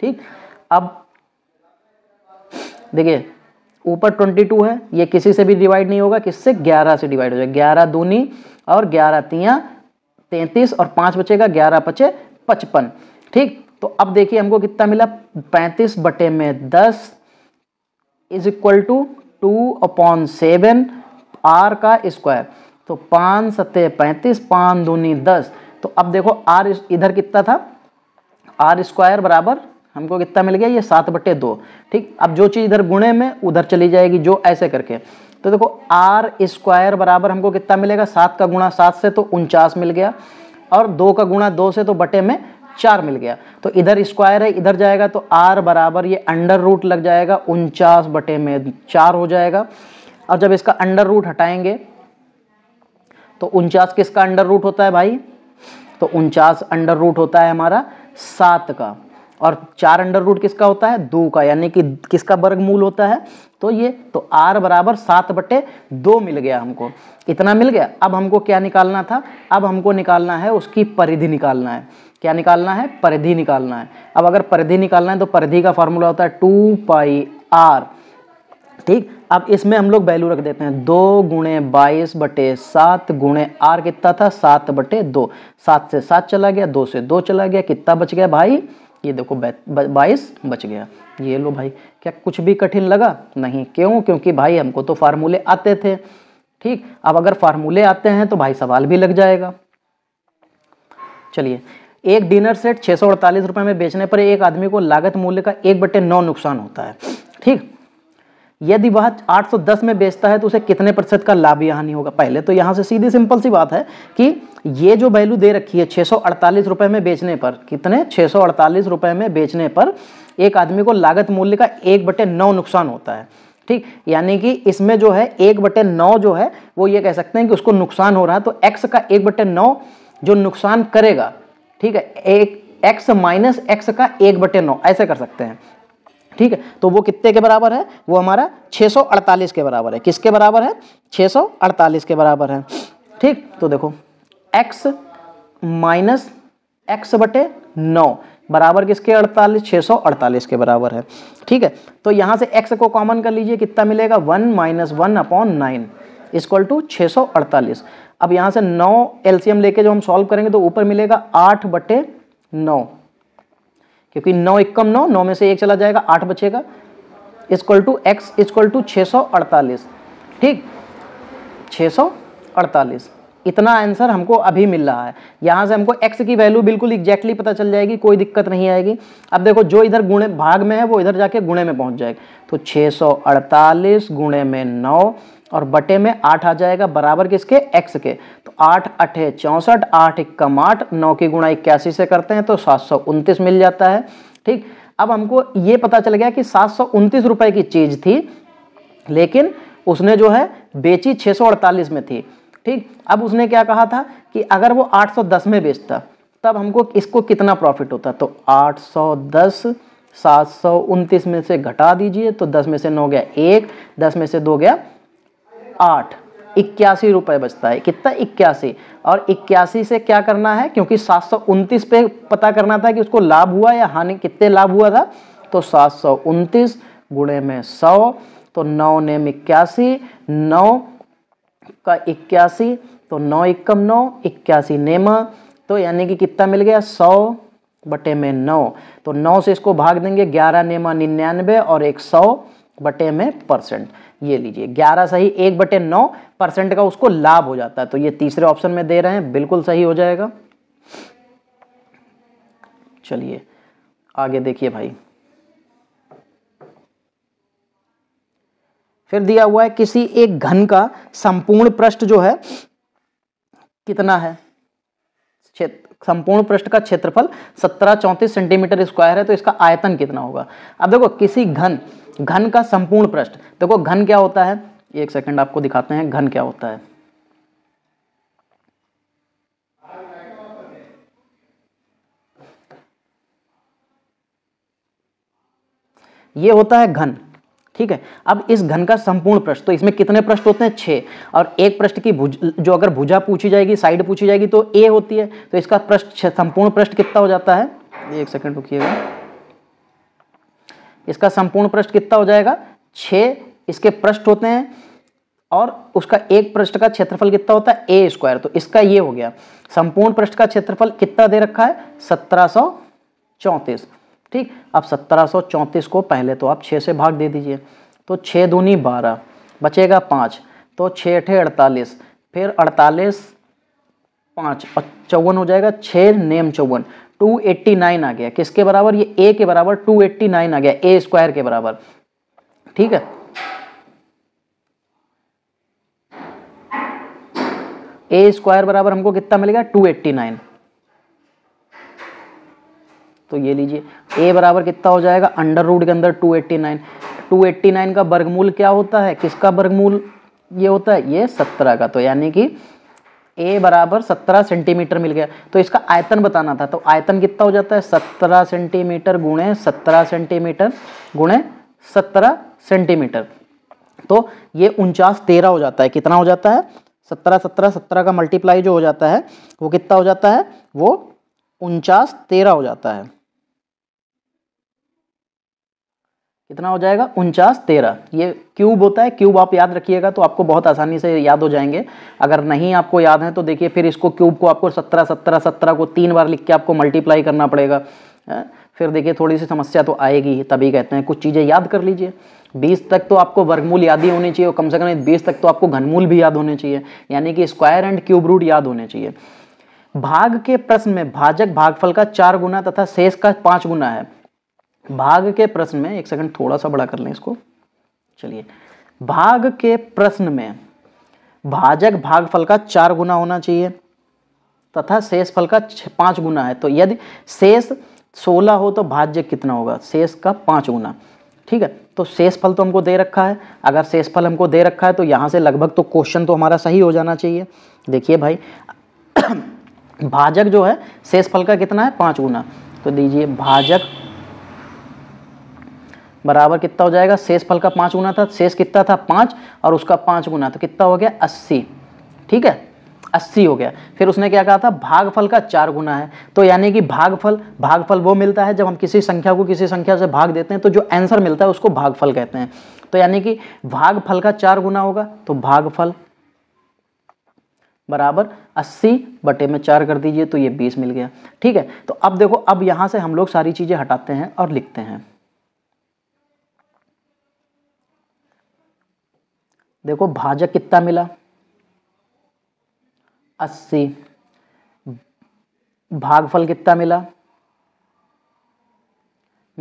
ठीक अब देखिए ऊपर ट्वेंटी टू है ये किसी से भी डिवाइड नहीं होगा किससे ग्यारह से डिवाइड हो जाएगा ग्यारह दूनी और ग्यारह तियाँ तैंतीस और पाँच बचेगा ग्यारह पचे पचपन ठीक तो अब देखिए हमको कितना मिला पैंतीस बटे में दस is equal to two upon seven r का स्क्वायर तो पाँच सत्य पैंतीस पाँच दूनी दस तो अब देखो आर इधर कितना था आर स्क्वायर बराबर हमको कितना मिल गया ये सात बटे दो ठीक अब जो चीज़ इधर गुणे में उधर चली जाएगी जो ऐसे करके तो देखो आर स्क्वायर बराबर हमको कितना मिलेगा सात का गुणा सात से तो उनचास मिल गया और दो का गुणा दो से तो बटे में चार मिल गया तो इधर स्क्वायर है इधर जाएगा तो आर बराबर ये अंडर रूट लग जाएगा उनचास बटे में चार हो जाएगा और जब इसका अंडर रूट हटाएंगे तो उनचास किसका अंडर रूट होता है भाई तो उनचास अंडर रूट होता है हमारा सात का और चार अंडर रूट किसका होता है दो का यानी कि किसका वर्ग मूल होता है तो ये तो आर बराबर सात बटे दो मिल गया हमको इतना मिल गया अब हमको क्या निकालना था अब हमको निकालना है उसकी परिधि निकालना है क्या निकालना है परिधि निकालना है अब अगर परिधि निकालना है तो परिधि का फॉर्मूला होता है टू पाई आर ठीक अब इसमें हम लोग वैल्यू रख देते हैं दो गुणे बाईस बटे सात गुणे आर कितना था सात बटे दो सात से सात चला गया दो से दो चला गया कितना बच गया भाई ये देखो बाईस बच गया ये लो भाई क्या कुछ भी कठिन लगा नहीं क्यों क्योंकि भाई हमको तो फार्मूले आते थे ठीक अब अगर फार्मूले आते हैं तो भाई सवाल भी लग जाएगा चलिए एक डिनर सेट छः सौ में बेचने पर एक आदमी को लागत मूल्य का एक बटे नौ नुकसान होता है ठीक यदि वह 810 में बेचता है तो उसे कितने प्रतिशत का लाभ या हानि होगा पहले तो यहाँ से सीधी सिंपल सी बात है कि ये जो वैल्यू दे रखी है छः रुपए में बेचने पर कितने छः रुपए में बेचने पर एक आदमी को लागत मूल्य का एक बटे नौ नुकसान होता है ठीक यानी कि इसमें जो है एक बटे नौ जो है वो ये कह सकते हैं कि उसको नुकसान हो रहा है तो एक्स का एक बटे नौ जो नुकसान करेगा ठीक है एक एक्स माइनस एक्स का एक बटे नौ ऐसे कर सकते हैं ठीक है तो वो कितने के बराबर है वो हमारा 648 के बराबर है किसके बराबर है 648 के बराबर है ठीक तो देखो x माइनस एक्स बटे नौ बराबर किसके अड़तालीस 648 सौ अड़तालीस के बराबर है ठीक है तो यहाँ से x को कॉमन कर लीजिए कितना मिलेगा one minus one upon nine is equal to छः सौ अड़तालीस अब यहाँ से नौ एल्सियम लेके जो हम सॉल्व करेंगे तो ऊपर मिलेगा आठ बटे नौ क्योंकि नौ इक्कम नौ नौ में से एक चला जाएगा आठ बचेगा is equal to x is equal to छः सौ अड़तालीस ठीक छः सौ अड़तालीस इतना आंसर हमको अभी मिल रहा है यहाँ से हमको x की वैल्यू बिल्कुल एग्जैक्टली पता चल जाएगी कोई दिक्कत नहीं आएगी अब देखो जो इधर गुणे भाग में है वो इधर जाके गुणे में पहुँच जाएगा तो 648 सौ गुणे में नौ और बटे में आठ आ जाएगा बराबर किसके एक्स के तो आठ अठे चौंसठ आठ इक्कम आठ नौ की गुणा इक्यासी से करते हैं तो सात सौ उनतीस मिल जाता है ठीक अब हमको ये पता चल गया कि सात सौ उनतीस रुपये की चीज़ थी लेकिन उसने जो है बेची छः सौ अड़तालीस में थी ठीक अब उसने क्या कहा था कि अगर वो आठ सौ दस में बेचता तब हमको इसको कितना प्रॉफिट होता तो आठ सौ दस सात सौ उनतीस में से घटा दीजिए तो दस में से नौ गया एक दस में से दो गया आठ इक्यासी रुपये बचता है कितना इक्यासी और इक्यासी से क्या करना है क्योंकि सात सौ उनतीस पे पता करना था कि उसको लाभ हुआ या हानि कितने लाभ हुआ था तो सात सौ उनतीस गुणे में सौ तो नौ नेम इक्यासी नौ का इक्यासी तो नौ इक्कम नौ इक्यासी नेम तो यानी कि कितना मिल गया सौ बटे में नौ तो नौ से इसको भाग देंगे ग्यारह नेमा निन्यानवे और एक सौ बटे में परसेंट ये लीजिए ग्यारह सही एक बटे नौ परसेंट का उसको लाभ हो जाता है तो ये तीसरे ऑप्शन में दे रहे हैं बिल्कुल सही हो जाएगा चलिए आगे देखिए भाई फिर दिया हुआ है किसी एक घन का संपूर्ण पृष्ठ जो है कितना है क्षेत्र संपूर्ण पृष्ठ का क्षेत्रफल सत्रह चौंतीस सेंटीमीटर स्क्वायर है तो इसका आयतन कितना होगा अब देखो किसी घन घन का संपूर्ण पृष्ठ देखो घन क्या होता है एक सेकंड आपको दिखाते हैं घन क्या होता है ये होता है घन ठीक है अब इस घन का संपूर्ण प्रश्न तो इसमें कितने प्रश्न होते हैं छः और एक प्रश्न की भुज जो अगर भुजा पूछी जाएगी साइड पूछी जाएगी तो ए होती है तो इसका प्रश्न संपूर्ण प्रश्न कितना हो जाता है एक सेकंड रुकिएगा इसका संपूर्ण प्रश्न कितना हो जाएगा छः इसके प्रश्न होते हैं और उसका एक प्रश्न का क्षेत्रफल कितना होता है ए स्क्वायर तो इसका ये हो गया संपूर्ण प्रश्न का क्षेत्रफल कितना दे रखा है सत्रह सौ चौंतीस ठीक अब सत्रह को पहले तो आप छः से भाग दे दीजिए तो छः दूनी बारह बचेगा पाँच तो छः अठे अड़तालीस फिर अड़तालीस पाँच और चौवन हो जाएगा छः नेम चौवन टू एट्टी नाइन आ गया किसके बराबर ये ए के बराबर टू एट्टी नाइन आ गया ए स्क्वायर के बराबर ठीक है ए स्क्वायर बराबर हमको कितना मिलेगा टू एट्टी नाइन तो ये लीजिए ए बराबर कितना हो जाएगा अंडर रूट के अंदर 289 289 का वर्गमूल क्या होता है किसका वर्गमूल ये होता है ये 17 का तो यानी कि ए बराबर 17 सेंटीमीटर मिल गया तो इसका आयतन बताना था तो आयतन कितना हो जाता है 17 सेंटीमीटर गुणे 17 सेंटीमीटर गुणे 17 सेंटीमीटर तो ये उनचास तेरह हो जाता है कितना हो जाता है सत्रह सत्रह सत्रह का मल्टीप्लाई जो हो जाता है वो कितना हो जाता है वो उनचास तेरह हो जाता है कितना हो जाएगा उनचास तेरह ये क्यूब होता है क्यूब आप याद रखिएगा तो आपको बहुत आसानी से याद हो जाएंगे अगर नहीं आपको याद है तो देखिए फिर इसको क्यूब को आपको सत्रह सत्रह सत्रह को तीन बार लिख के आपको मल्टीप्लाई करना पड़ेगा फिर देखिए थोड़ी सी समस्या तो आएगी ही तभी कहते हैं कुछ चीज़ें याद कर लीजिए बीस तक तो आपको वर्गमूल याद ही होने चाहिए और कम से कम बीस तक तो आपको घनमूल भी याद होने चाहिए यानी कि स्क्वायर एंड क्यूब रूट याद होने चाहिए भाग के प्रश्न में भाजक भागफल का चार गुना तथा शेष का पाँच गुना है भाग के प्रश्न में एक सेकंड थोड़ा सा बड़ा कर लें इसको चलिए भाग के प्रश्न में भाजक भागफल का चार गुना होना चाहिए तथा शेष फल का पांच गुना है तो यदि शेष सोलह हो तो भाज्य कितना होगा शेष का पांच गुना ठीक है तो शेष फल तो हमको दे रखा है अगर शेष फल हमको दे रखा है तो यहाँ से लगभग तो क्वेश्चन तो हमारा सही हो जाना चाहिए देखिए भाई भाजक जो है शेष फल का कितना है पाँच गुना तो दीजिए भाजक बराबर कितना हो जाएगा शेष फल का पाँच गुना था शेष कितना था पाँच और उसका पाँच गुना तो कितना हो गया अस्सी ठीक है अस्सी हो गया फिर उसने क्या कहा था भागफल का चार गुना है तो यानी कि भागफल भागफल वो मिलता है जब हम किसी संख्या को किसी संख्या से भाग देते हैं तो जो आंसर मिलता है उसको भागफल कहते हैं तो यानी कि भागफल का चार गुना होगा तो भागफल बराबर 80 बटे में चार कर दीजिए तो ये 20 मिल गया ठीक है तो अब देखो अब यहाँ से हम लोग सारी चीज़ें हटाते हैं और लिखते हैं देखो भाजक कितना मिला अस्सी भागफल कितना मिला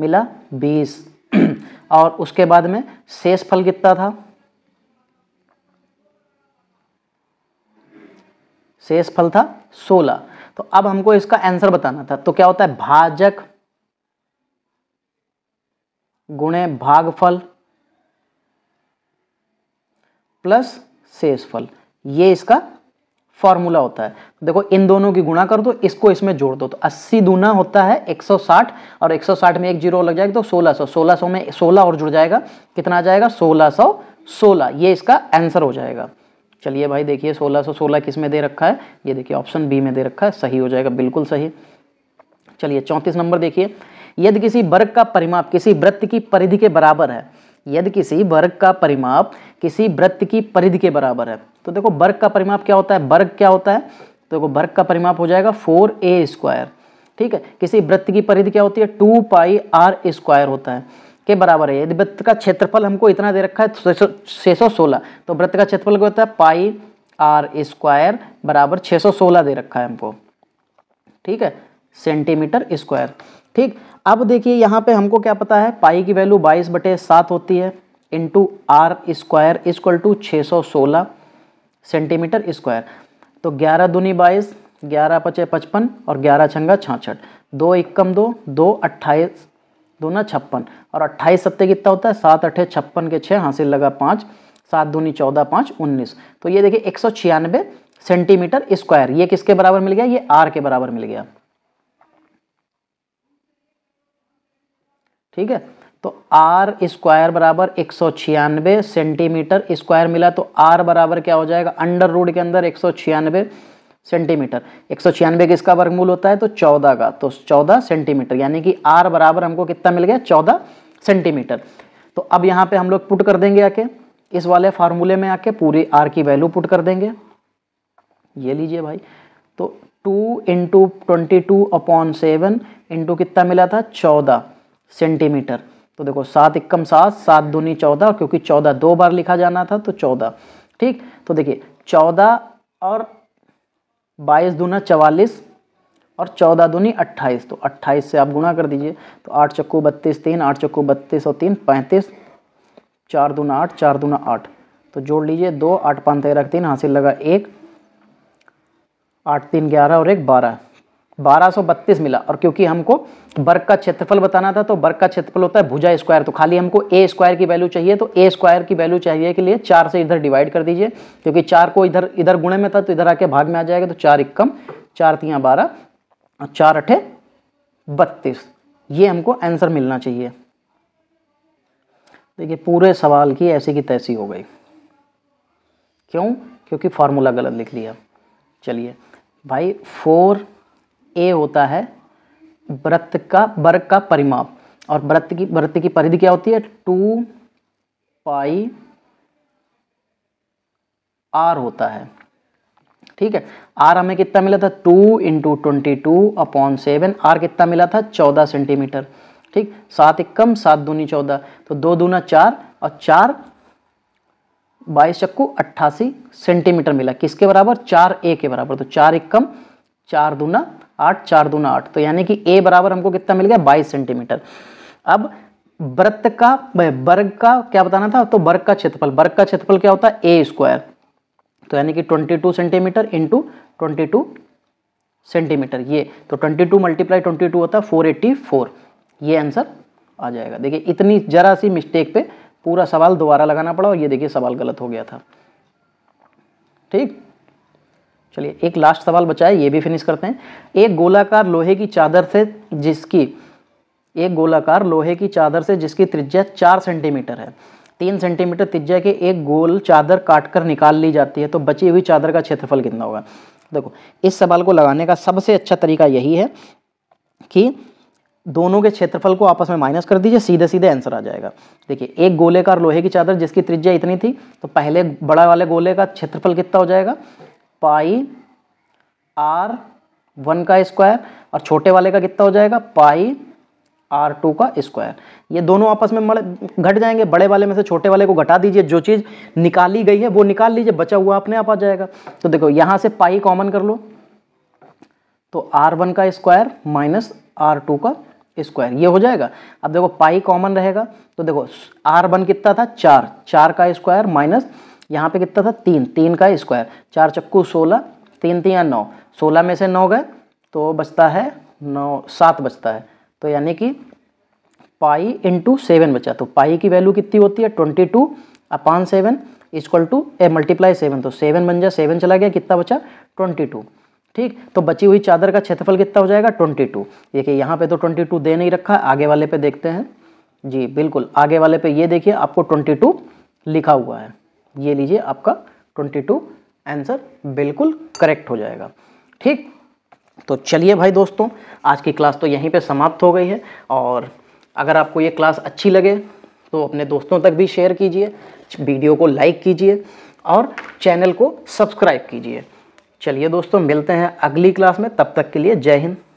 मिला बीस और उसके बाद में शेष फल कितना था शेष फल था सोलह तो अब हमको इसका आंसर बताना था तो क्या होता है भाजक गुणे भागफल प्लस शेषफल ये इसका फॉर्मूला होता है देखो इन दोनों की गुणा कर दो इसको इसमें जोड़ दो तो 80 दूना होता है 160 और 160 में एक जीरो लग जाएगा तो 1600 1600 में 16 और जुड़ जाएगा कितना आ जाएगा 1600 16 ये इसका आंसर हो जाएगा चलिए भाई देखिए 1616 16 किस में दे रखा है ये देखिए ऑप्शन बी में दे रखा है सही हो जाएगा बिल्कुल सही चलिए चौंतीस नंबर देखिए यदि किसी वर्ग का परिमाप किसी वृत्त की परिधि के बराबर है यदि किसी वर्ग का परिमाप किसी वृत्त की परिधि के बराबर है तो देखो वर्ग का परिमाप क्या होता है वर्ग क्या होता है तो देखो वर्ग का परिमाप हो जाएगा फोर ए स्क्वायर ठीक है किसी वृत्त की परिधि क्या होती है टू पाई आर स्क्वायर होता है के बराबर है यदि वृत्त का क्षेत्रफल हमको इतना दे रखा है तो छः सौ सोलह तो वृत्त का क्षेत्रफल क्या होता है पाई आर स्क्वायर बराबर सोलह दे रखा है हमको ठीक है सेंटीमीटर स्क्वायर ठीक अब देखिए यहाँ पे हमको क्या पता है पाई की वैल्यू बाईस बटे सात होती है into r square is equal to छः सौ सोलह सेंटीमीटर स्क्वायर तो ग्यारह दूनी बाईस ग्यारह पचे पचपन और ग्यारह छंगा छाछठ दो इक्कम दो दो अट्ठाईस दो ना छप्पन और अट्ठाईस सत्ते कितना होता है सात अठे छप्पन के छः हासिल लगा पाँच सात दूनी चौदह पाँच उन्नीस तो ये देखिए एक सौ छियानवे सेंटीमीटर स्क्वायर ये किसके बराबर मिल गया ये आर के बराबर मिल गया ठीक है तो आर स्क्वायर बराबर एक सौ छियानवे सेंटीमीटर स्क्वायर मिला तो आर बराबर क्या हो जाएगा अंडर रूड के अंदर एक सौ छियानवे सेंटीमीटर एक सौ छियानवे किसका वर्गमूल होता है तो चौदह का तो चौदह सेंटीमीटर यानी कि आर बराबर हमको कितना मिल गया चौदह सेंटीमीटर तो अब यहाँ पे हम लोग पुट कर देंगे आके इस वाले फार्मूले में आके पूरी आर की वैल्यू पुट कर देंगे ये लीजिए भाई तो two into twenty two upon seven into कितना मिला था चौदह सेंटीमीटर तो देखो सात इक्कम सात सात दूनी चौदह क्योंकि चौदह दो बार लिखा जाना था तो चौदह ठीक तो देखिए चौदह और बाईस दूना चवालीस और चौदह दूनी अट्ठाईस तो अट्ठाईस से आप गुणा कर दीजिए तो आठ चक्कू बत्तीस तीन आठ चक्कू बत्तीस और तीन पैंतीस चार दूना आठ चार दूना आठ तो जोड़ लीजिए दो आठ पाँच तेरह तीन हासिल लगा एक आठ तीन ग्यारह और एक बारह 1232 मिला और क्योंकि हमको वर्ग का क्षेत्रफल बताना था तो वर्ग का क्षेत्रफल होता है भुजा स्क्वायर तो खाली हमको ए स्क्वायर की वैल्यू चाहिए तो ए स्क्वायर की वैल्यू चाहिए के लिए चार से इधर डिवाइड कर दीजिए क्योंकि चार को इधर इधर गुणे में था तो इधर आके भाग में आ जाएगा तो चार इक्कम चार तियाँ बारह और चार अठे बत्तीस ये हमको आंसर मिलना चाहिए देखिए पूरे सवाल की ऐसी की तैसी हो गई क्यों क्योंकि फार्मूला गलत लिख लिया चलिए भाई फोर ए होता है व्रत का वर्ग का परिमाप और व्रत की व्रत की परिधि क्या होती है टू पाई आर होता है ठीक है आर हमें कितना मिला था two into twenty two upon seven r कितना मिला था चौदह सेंटीमीटर ठीक सात इक्कम सात दूनी चौदह तो दो दूना चार और चार बाईस चक्कू अट्ठासी सेंटीमीटर मिला किसके बराबर चार ए के बराबर तो चार इक्कम चार दूना आठ चार दूना आठ तो यानी कि ए बराबर हमको कितना मिल गया बाईस सेंटीमीटर अब वृत्त का वर्ग का क्या बताना था तो वर्ग का क्षेत्रफल वर्ग का क्षेत्रफल क्या होता है ए स्क्वायर तो यानी कि twenty two centimetre into twenty two centimetre ये तो twenty two multiply twenty two होता है फोर ये आंसर आ जाएगा देखिए इतनी जरा सी मिस्टेक पे पूरा सवाल दोबारा लगाना पड़ा और ये देखिए सवाल गलत हो गया था ठीक चलिए एक लास्ट सवाल बचा है ये भी फिनिश करते हैं एक गोलाकार लोहे की चादर से जिसकी एक गोलाकार लोहे की चादर से जिसकी त्रिज्या चार सेंटीमीटर है तीन सेंटीमीटर त्रिज्या के एक गोल चादर काटकर निकाल ली जाती है तो बची हुई चादर का क्षेत्रफल कितना होगा देखो इस सवाल को लगाने का सबसे अच्छा तरीका यही है कि दोनों के क्षेत्रफल को आपस में माइनस कर दीजिए सीधे सीधे आंसर आ जाएगा देखिए एक गोले का लोहे की चादर जिसकी त्रिज्या इतनी थी तो पहले बड़ा वाले गोले का क्षेत्रफल कितना हो जाएगा पाई आर वन का स्क्वायर और छोटे वाले का कितना हो जाएगा पाई आर टू का स्क्वायर ये दोनों आपस में घट जाएंगे बड़े वाले में से छोटे वाले को घटा दीजिए जो चीज़ निकाली गई है वो निकाल लीजिए बचा हुआ अपने आप आ जाएगा तो देखो यहाँ से पाई कॉमन कर लो तो आर वन का स्क्वायर माइनस आर टू का स्क्वायर ये हो जाएगा अब देखो पाई कॉमन रहेगा तो देखो आर वन कितना था चार चार का स्क्वायर माइनस यहाँ पे कितना था तीन तीन का स्क्वायर चार चक्कू सोलह तीन तीन या नौ सोलह में से नौ गए तो बचता है नौ सात बचता है तो यानी कि पाई इंटू सेवन बचा तो पाई की वैल्यू कितनी होती है twenty two upon seven is equal to a multiply seven तो सेवन बन जाए सेवन चला गया कितना बचा ट्वेंटी टू ठीक तो बची हुई चादर का क्षेत्रफल कितना हो जाएगा ट्वेंटी टू देखिए यहाँ पे तो ट्वेंटी टू दे नहीं रखा आगे वाले पे देखते हैं जी बिल्कुल आगे वाले पे ये देखिए आपको ट्वेंटी टू लिखा हुआ है ये लीजिए आपका 22 आंसर बिल्कुल करेक्ट हो जाएगा ठीक तो चलिए भाई दोस्तों आज की क्लास तो यहीं पे समाप्त हो गई है और अगर आपको ये क्लास अच्छी लगे तो अपने दोस्तों तक भी शेयर कीजिए वीडियो को लाइक कीजिए और चैनल को सब्सक्राइब कीजिए चलिए दोस्तों मिलते हैं अगली क्लास में तब तक के लिए जय हिंद